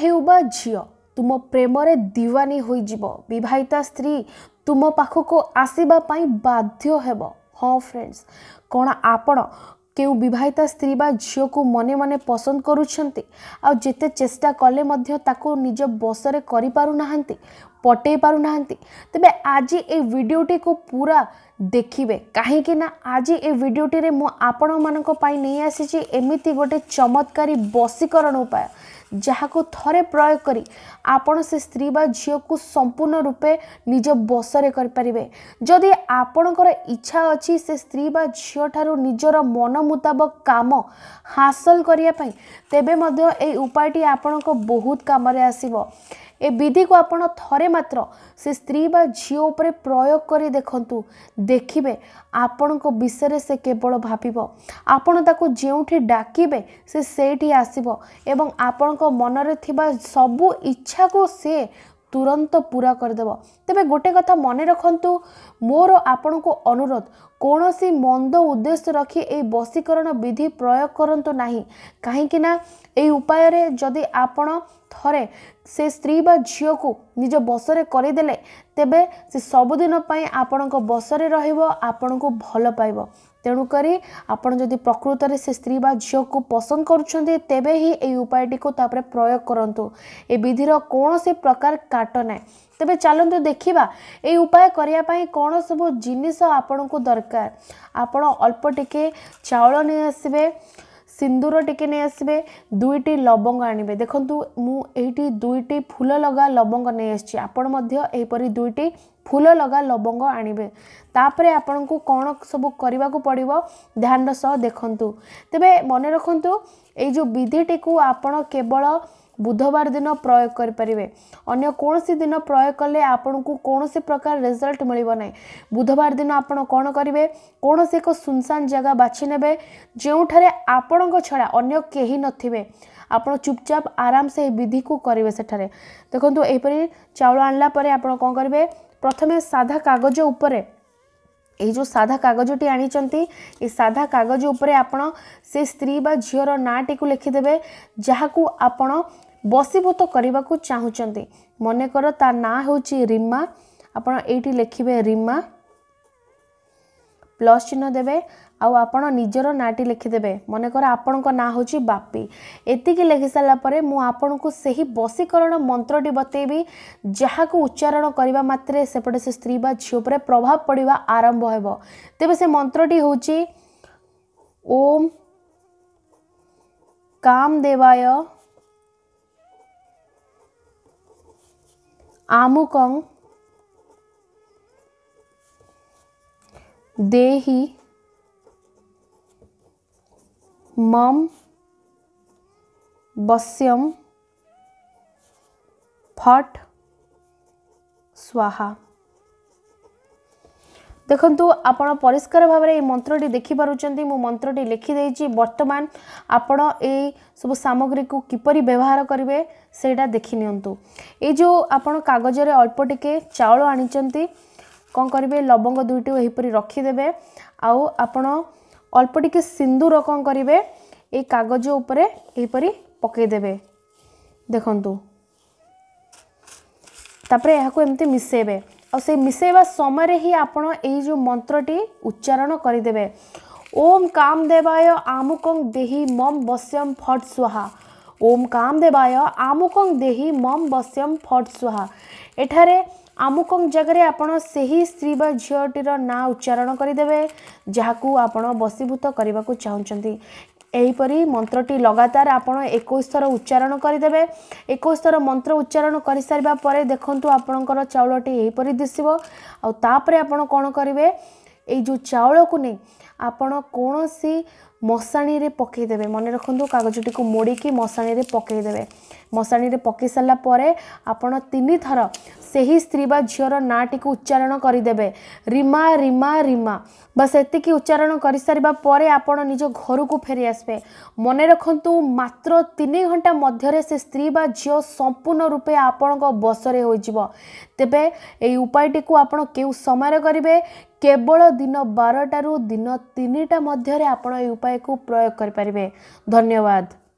ହେଉ ବା ଝିଅ ତୁମ ପ୍ରେମରେ ଦିୱାନୀ ହୋଇଯିବ ବିବାହିତା ସ୍ତ୍ରୀ ତୁମ ପାଖକୁ ଆସିବା ପାଇଁ ବାଧ୍ୟ ହେବ ହଁ ଫ୍ରେଣ୍ଡସ୍ କ'ଣ ଆପଣ କେଉଁ ବିବାହିତା ସ୍ତ୍ରୀ ବା ଝିଅକୁ ମନେ ମନେ ପସନ୍ଦ କରୁଛନ୍ତି ଆଉ ଯେତେ ଚେଷ୍ଟା କଲେ ମଧ୍ୟ ତାକୁ ନିଜ ବସରେ କରିପାରୁନାହାନ୍ତି ପଟେଇ ପାରୁନାହାନ୍ତି ତେବେ ଆଜି ଏ ଭିଡ଼ିଓଟିକୁ ପୁରା ଦେଖିବେ କାହିଁକି ନା ଆଜି ଏ ଭିଡ଼ିଓଟିରେ ମୁଁ ଆପଣମାନଙ୍କ ପାଇଁ ନେଇ ଆସିଛି ଏମିତି ଗୋଟେ ଚମତ୍କାରୀ ବଶୀକରଣ ଉପାୟ ଯାହାକୁ ଥରେ ପ୍ରୟୋଗ କରି ଆପଣ ସେ ସ୍ତ୍ରୀ ବା ଝିଅକୁ ସମ୍ପୂର୍ଣ୍ଣ ରୂପେ ନିଜ ବସରେ କରିପାରିବେ ଯଦି ଆପଣଙ୍କର ଇଚ୍ଛା ଅଛି ସେ ସ୍ତ୍ରୀ ବା ଝିଅଠାରୁ ନିଜର ମନ ମୁତାବକ କାମ ହାସଲ କରିବା ପାଇଁ ତେବେ ମଧ୍ୟ ଏହି ଉପାୟଟି ଆପଣଙ୍କ ବହୁତ କାମରେ ଆସିବ ଏ ବିଧିକୁ ଆପଣ ଥରେ ମାତ୍ର ସେ ସ୍ତ୍ରୀ ବା ଝିଅ ଉପରେ ପ୍ରୟୋଗ କରି ଦେଖନ୍ତୁ ଦେଖିବେ ଆପଣଙ୍କ ବିଷୟରେ ସେ କେବଳ ଭାବିବ ଆପଣ ତାକୁ ଯେଉଁଠି ଡାକିବେ ସେ ସେଇଠି ଆସିବ ଏବଂ ଆପଣଙ୍କ ମନରେ ଥିବା ସବୁ ଇଚ୍ଛାକୁ ସେ ତୁରନ୍ତ ପୁରା କରିଦେବ ତେବେ ଗୋଟେ କଥା ମନେ ରଖନ୍ତୁ ମୋର ଆପଣଙ୍କୁ ଅନୁରୋଧ କୌଣସି ମନ୍ଦ ଉଦ୍ଦେଶ୍ୟ ରଖି ଏହି ବଶୀକରଣ ବିଧି ପ୍ରୟୋଗ କରନ୍ତୁ ନାହିଁ କାହିଁକିନା ଏହି ଉପାୟରେ ଯଦି ଆପଣ ଘରେ ସେ ସ୍ତ୍ରୀ ବା ଝିଅକୁ ନିଜ ବସରେ କରିଦେଲେ ତେବେ ସେ ସବୁଦିନ ପାଇଁ ଆପଣଙ୍କ ବସରେ ରହିବ ଆପଣଙ୍କୁ ଭଲ ପାଇବ ତେଣୁକରି ଆପଣ ଯଦି ପ୍ରକୃତରେ ସେ ସ୍ତ୍ରୀ ବା ଝିଅକୁ ପସନ୍ଦ କରୁଛନ୍ତି ତେବେ ହିଁ ଏଇ ଉପାୟଟିକୁ ତାପରେ ପ୍ରୟୋଗ କରନ୍ତୁ ଏ ବିଧିର କୌଣସି ପ୍ରକାର କାଟ ନାହିଁ ତେବେ ଚାଲନ୍ତୁ ଦେଖିବା ଏଇ ଉପାୟ କରିବା ପାଇଁ କ'ଣ ସବୁ ଜିନିଷ ଆପଣଙ୍କୁ ଦରକାର ଆପଣ ଅଳ୍ପ ଟିକେ ଚାଉଳ ନେଇ ଆସିବେ ସିନ୍ଦୁର ଟିକେ ନେଇ ଆସିବେ ଦୁଇଟି ଲବଙ୍ଗ ଆଣିବେ ଦେଖନ୍ତୁ ମୁଁ ଏଇଠି ଦୁଇଟି ଫୁଲ ଲଗା ଲବଙ୍ଗ ନେଇ ଆସିଛି ଆପଣ ମଧ୍ୟ ଏହିପରି ଦୁଇଟି ଫୁଲ ଲଗା ଲବଙ୍ଗ ଆଣିବେ ତାପରେ ଆପଣଙ୍କୁ କ'ଣ ସବୁ କରିବାକୁ ପଡ଼ିବ ଧ୍ୟାନର ସହ ଦେଖନ୍ତୁ ତେବେ ମନେ ରଖନ୍ତୁ ଏଇ ଯେଉଁ ବିଧିଟିକୁ ଆପଣ କେବଳ ବୁଧବାର ଦିନ ପ୍ରୟୋଗ କରିପାରିବେ ଅନ୍ୟ କୌଣସି ଦିନ ପ୍ରୟୋଗ କଲେ ଆପଣଙ୍କୁ କୌଣସି ପ୍ରକାର ରେଜଲ୍ଟ ମିଳିବ ନାହିଁ ବୁଧବାର ଦିନ ଆପଣ କ'ଣ କରିବେ କୌଣସି ଏକ ସୁନସାନ ଜାଗା ବାଛି ନେବେ ଯେଉଁଠାରେ ଆପଣଙ୍କ ଛଡ଼ା ଅନ୍ୟ କେହି ନଥିବେ ଆପଣ ଚୁପଚାପ ଆରାମସେ ଏହି ବିଧିକୁ କରିବେ ସେଠାରେ ଦେଖନ୍ତୁ ଏହିପରି ଚାଉଳ ଆଣିଲା ପରେ ଆପଣ କ'ଣ କରିବେ ପ୍ରଥମେ ସାଧା କାଗଜ ଉପରେ ଏଇ ଯେଉଁ ସାଧା କାଗଜଟି ଆଣିଛନ୍ତି ଏ ସାଧା କାଗଜ ଉପରେ ଆପଣ ସେ ସ୍ତ୍ରୀ ବା ଝିଅର ନାଁଟିକୁ ଲେଖିଦେବେ ଯାହାକୁ ଆପଣ ବସିଭୂତ କରିବାକୁ ଚାହୁଁଛନ୍ତି ମନେକର ତା ନାଁ ହେଉଛି ରିମା ଆପଣ ଏଇଠି ଲେଖିବେ ରିମା ପ୍ଲସ୍ ଚିହ୍ନ ଦେବେ ଆଉ ଆପଣ ନିଜର ନାଁଟି ଲେଖିଦେବେ ମନେକର ଆପଣଙ୍କ ନାଁ ହେଉଛି ବାପି ଏତିକି ଲେଖିସାରିଲା ପରେ ମୁଁ ଆପଣଙ୍କୁ ସେହି ବଶୀକରଣ ମନ୍ତ୍ରଟି ବତେଇବି ଯାହାକୁ ଉଚ୍ଚାରଣ କରିବା ମାତ୍ରେ ସେପଟେ ସେ ସ୍ତ୍ରୀ ବା ଝିଅ ଉପରେ ପ୍ରଭାବ ପଡ଼ିବା ଆରମ୍ଭ ହେବ ତେବେ ସେ ମନ୍ତ୍ରଟି ହେଉଛି ଓମ୍ କାମ ଦେବାୟ ଆମୁକଙ୍କ ଦେହି ମମ୍ ବସ୍ୟମ୍ ଫଟ୍ ସ୍ୱାହା ଦେଖନ୍ତୁ ଆପଣ ପରିଷ୍କାର ଭାବରେ ଏଇ ମନ୍ତ୍ରଟି ଦେଖିପାରୁଛନ୍ତି ମୁଁ ମନ୍ତ୍ରଟି ଲେଖିଦେଇଛି ବର୍ତ୍ତମାନ ଆପଣ ଏଇ ସବୁ ସାମଗ୍ରୀକୁ କିପରି ବ୍ୟବହାର କରିବେ ସେଇଟା ଦେଖିନିଅନ୍ତୁ ଏଇ ଯେଉଁ ଆପଣ କାଗଜରେ ଅଳ୍ପ ଟିକେ ଚାଉଳ ଆଣିଛନ୍ତି କ'ଣ କରିବେ ଲବଙ୍ଗ ଦୁଇଟିକୁ ଏହିପରି ରଖିଦେବେ ଆଉ ଆପଣ ଅଳ୍ପ ଟିକିଏ ସିନ୍ଦୁର କ'ଣ କରିବେ ଏଇ କାଗଜ ଉପରେ ଏହିପରି ପକାଇଦେବେ ଦେଖନ୍ତୁ ତାପରେ ଏହାକୁ ଏମିତି ମିଶାଇବେ ଆଉ ସେଇ ମିଶାଇବା ସମୟରେ ହିଁ ଆପଣ ଏହି ଯେଉଁ ମନ୍ତ୍ରଟି ଉଚ୍ଚାରଣ କରିଦେବେ ଓମ୍ କାମ ଦେବାୟ ଆମୁକଂ ଦେହି ମମ୍ ବସ୍ୟମ୍ ଫଟ୍ ସୁହା ଓମ୍ କାମଦେବାୟ ଆମୁକଂ ଦେହି ମମ୍ ବସ୍ୟମ୍ ଫଟ୍ ସୁହା ଏଠାରେ ଆମୁକଂ ଜାଗାରେ ଆପଣ ସେହି ସ୍ତ୍ରୀ ବା ଝିଅଟିର ନାଁ ଉଚ୍ଚାରଣ କରିଦେବେ ଯାହାକୁ ଆପଣ ବସିଭୂତ କରିବାକୁ ଚାହୁଁଛନ୍ତି ଏହିପରି ମନ୍ତ୍ରଟି ଲଗାତାର ଆପଣ ଏକୋଇଶ ଥର ଉଚ୍ଚାରଣ କରିଦେବେ ଏକୋଇଶ ଥର ମନ୍ତ୍ର ଉଚ୍ଚାରଣ କରିସାରିବା ପରେ ଦେଖନ୍ତୁ ଆପଣଙ୍କର ଚାଉଳଟି ଏହିପରି ଦିଶିବ ଆଉ ତାପରେ ଆପଣ କ'ଣ କରିବେ ଏଇ ଯେଉଁ ଚାଉଳକୁ ନେଇ ଆପଣ କୌଣସି ମଶାଣିରେ ପକାଇଦେବେ ମନେ ରଖନ୍ତୁ କାଗଜଟିକୁ ମୋଡ଼ିକି ମଶାଣିରେ ପକାଇଦେବେ ମଶାଣିରେ ପକାଇ ସାରିଲା ପରେ ଆପଣ ତିନିଥର ସେହି ସ୍ତ୍ରୀ ବା ଝିଅର ନାଁଟିକୁ ଉଚ୍ଚାରଣ କରିଦେବେ ରିମା ରିମା ରିମା ବା ସେତିକି ଉଚ୍ଚାରଣ କରିସାରିବା ପରେ ଆପଣ ନିଜ ଘରକୁ ଫେରି ଆସିବେ ମନେ ରଖନ୍ତୁ ମାତ୍ର ତିନି ଘଣ୍ଟା ମଧ୍ୟରେ ସେ ସ୍ତ୍ରୀ ବା ଝିଅ ସମ୍ପୂର୍ଣ୍ଣ ରୂପେ ଆପଣଙ୍କ ବସରେ ହୋଇଯିବ ତେବେ ଏଇ ଉପାୟଟିକୁ ଆପଣ କେଉଁ ସମୟରେ କରିବେ କେବଳ ଦିନ ବାରଟାରୁ ଦିନ ତିନିଟା ମଧ୍ୟରେ ଆପଣ ଏଇ ଉପାୟକୁ ପ୍ରୟୋଗ କରିପାରିବେ ଧନ୍ୟବାଦ